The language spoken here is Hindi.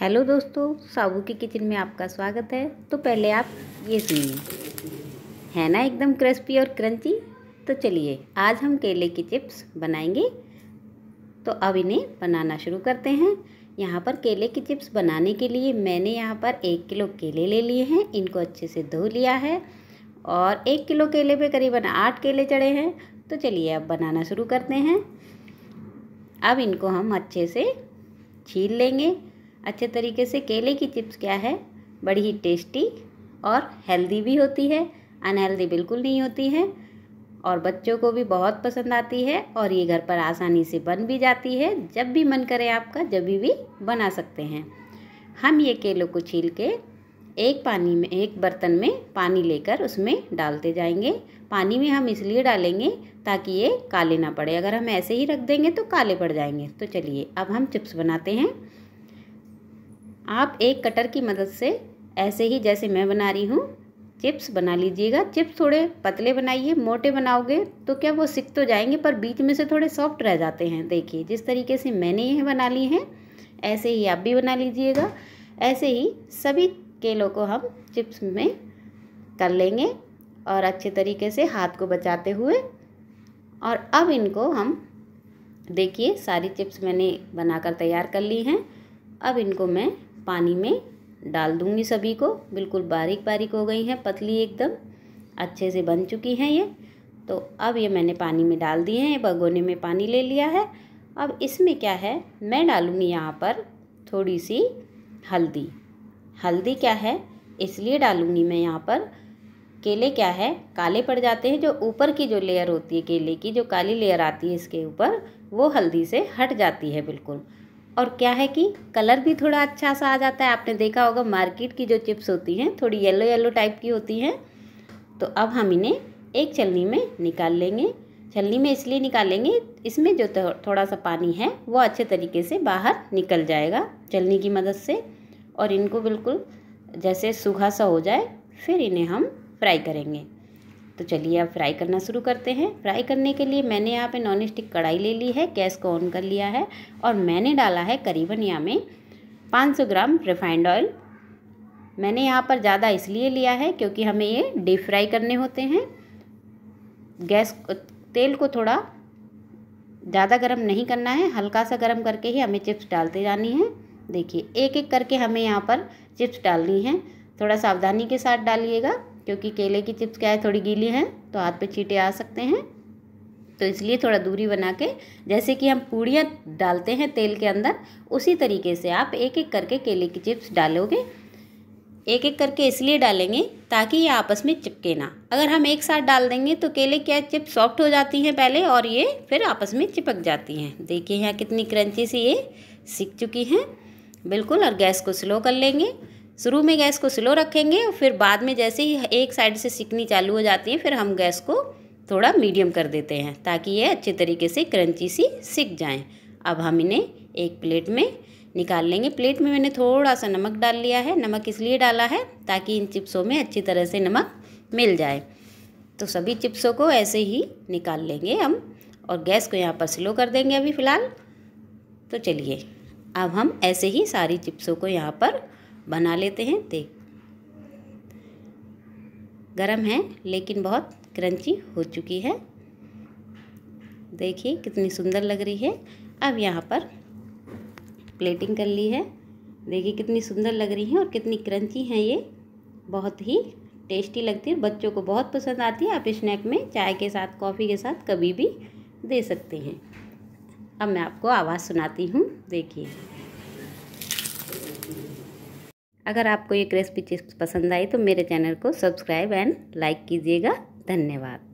हेलो दोस्तों साबू की किचन में आपका स्वागत है तो पहले आप ये सुनिए है ना एकदम क्रिस्पी और क्रंची तो चलिए आज हम केले की चिप्स बनाएंगे तो अब इन्हें बनाना शुरू करते हैं यहाँ पर केले की चिप्स बनाने के लिए मैंने यहाँ पर एक किलो केले ले लिए हैं इनको अच्छे से धो लिया है और एक किलो केले पर करीबन आठ केले चढ़े हैं तो चलिए अब बनाना शुरू करते हैं अब इनको हम अच्छे से छील लेंगे अच्छे तरीके से केले की चिप्स क्या है बड़ी ही टेस्टी और हेल्दी भी होती है अनहेल्दी बिल्कुल नहीं होती है और बच्चों को भी बहुत पसंद आती है और ये घर पर आसानी से बन भी जाती है जब भी मन करे आपका जब भी बना सकते हैं हम ये केलों को छील के एक पानी में एक बर्तन में पानी लेकर उसमें डालते जाएंगे पानी में हम इसलिए डालेंगे ताकि ये काले ना पड़े अगर हम ऐसे ही रख देंगे तो काले पड़ जाएंगे तो चलिए अब हम चिप्स बनाते हैं आप एक कटर की मदद से ऐसे ही जैसे मैं बना रही हूँ चिप्स बना लीजिएगा चिप्स थोड़े पतले बनाइए मोटे बनाओगे तो क्या वो सिक तो जाएंगे पर बीच में से थोड़े सॉफ्ट रह जाते हैं देखिए जिस तरीके से मैंने ये बना लिए हैं ऐसे ही आप भी बना लीजिएगा ऐसे ही सभी केलों को हम चिप्स में कर लेंगे और अच्छे तरीके से हाथ को बचाते हुए और अब इनको हम देखिए सारी चिप्स मैंने बनाकर तैयार कर ली हैं अब इनको मैं पानी में डाल दूंगी सभी को बिल्कुल बारीक बारीक हो गई हैं पतली एकदम अच्छे से बन चुकी हैं ये तो अब ये मैंने पानी में डाल दिए हैं भगोने में पानी ले लिया है अब इसमें क्या है मैं डालूँगी यहाँ पर थोड़ी सी हल्दी हल्दी क्या है इसलिए डालूँगी मैं यहाँ पर केले क्या है काले पड़ जाते हैं जो ऊपर की जो लेयर होती है केले की जो काली लेयर आती है इसके ऊपर वो हल्दी से हट जाती है बिल्कुल और क्या है कि कलर भी थोड़ा अच्छा सा आ जाता है आपने देखा होगा मार्केट की जो चिप्स होती हैं थोड़ी येलो येलो टाइप की होती हैं तो अब हम इन्हें एक छलनी में निकाल लेंगे छलनी में इसलिए निकालेंगे इसमें जो थोड़ा सा पानी है वो अच्छे तरीके से बाहर निकल जाएगा छलनी की मदद से और इनको बिल्कुल जैसे सूखा सा हो जाए फिर इन्हें हम फ्राई करेंगे तो चलिए अब फ्राई करना शुरू करते हैं फ्राई करने के लिए मैंने यहाँ पे नॉन स्टिक कढ़ाई ले ली है गैस को ऑन कर लिया है और मैंने डाला है करीबन यहाँ में 500 ग्राम रिफाइंड ऑयल मैंने यहाँ पर ज़्यादा इसलिए लिया है क्योंकि हमें ये डीप फ्राई करने होते हैं गैस तेल को थोड़ा ज़्यादा गर्म नहीं करना है हल्का सा गर्म करके ही हमें चिप्स डालते जानी है देखिए एक एक करके हमें यहाँ पर चिप्स डालनी है थोड़ा सावधानी के साथ डालिएगा क्योंकि केले की चिप्स क्या है थोड़ी गीली हैं तो हाथ पे चीटे आ सकते हैं तो इसलिए थोड़ा दूरी बना के जैसे कि हम पूड़ियाँ डालते हैं तेल के अंदर उसी तरीके से आप एक एक करके केले की चिप्स डालोगे एक एक करके इसलिए डालेंगे ताकि ये आपस में चिपके ना अगर हम एक साथ डाल देंगे तो केले क्या चिप सॉफ्ट हो जाती हैं पहले और ये फिर आपस में चिपक जाती हैं देखिए यहाँ कितनी क्रंची सी ये सीख चुकी हैं बिल्कुल और गैस को स्लो कर लेंगे शुरू में गैस को स्लो रखेंगे और फिर बाद में जैसे ही एक साइड से सिकनी चालू हो जाती है फिर हम गैस को थोड़ा मीडियम कर देते हैं ताकि ये अच्छे तरीके से क्रंची सी सिक जाएँ अब हम इन्हें एक प्लेट में निकाल लेंगे प्लेट में मैंने थोड़ा सा नमक डाल लिया है नमक इसलिए डाला है ताकि इन चिप्सों में अच्छी तरह से नमक मिल जाए तो सभी चिप्सों को ऐसे ही निकाल लेंगे हम और गैस को यहाँ पर स्लो कर देंगे अभी फ़िलहाल तो चलिए अब हम ऐसे ही सारी चिप्सों को यहाँ पर बना लेते हैं देख गरम है लेकिन बहुत क्रंची हो चुकी है देखिए कितनी सुंदर लग रही है अब यहाँ पर प्लेटिंग कर ली है देखिए कितनी सुंदर लग रही है और कितनी क्रंची है ये बहुत ही टेस्टी लगती है बच्चों को बहुत पसंद आती है आप स्नैक में चाय के साथ कॉफ़ी के साथ कभी भी दे सकते हैं अब मैं आपको आवाज़ सुनाती हूँ देखिए अगर आपको ये रेसिपी चिप्स पसंद आई तो मेरे चैनल को सब्सक्राइब एंड लाइक कीजिएगा धन्यवाद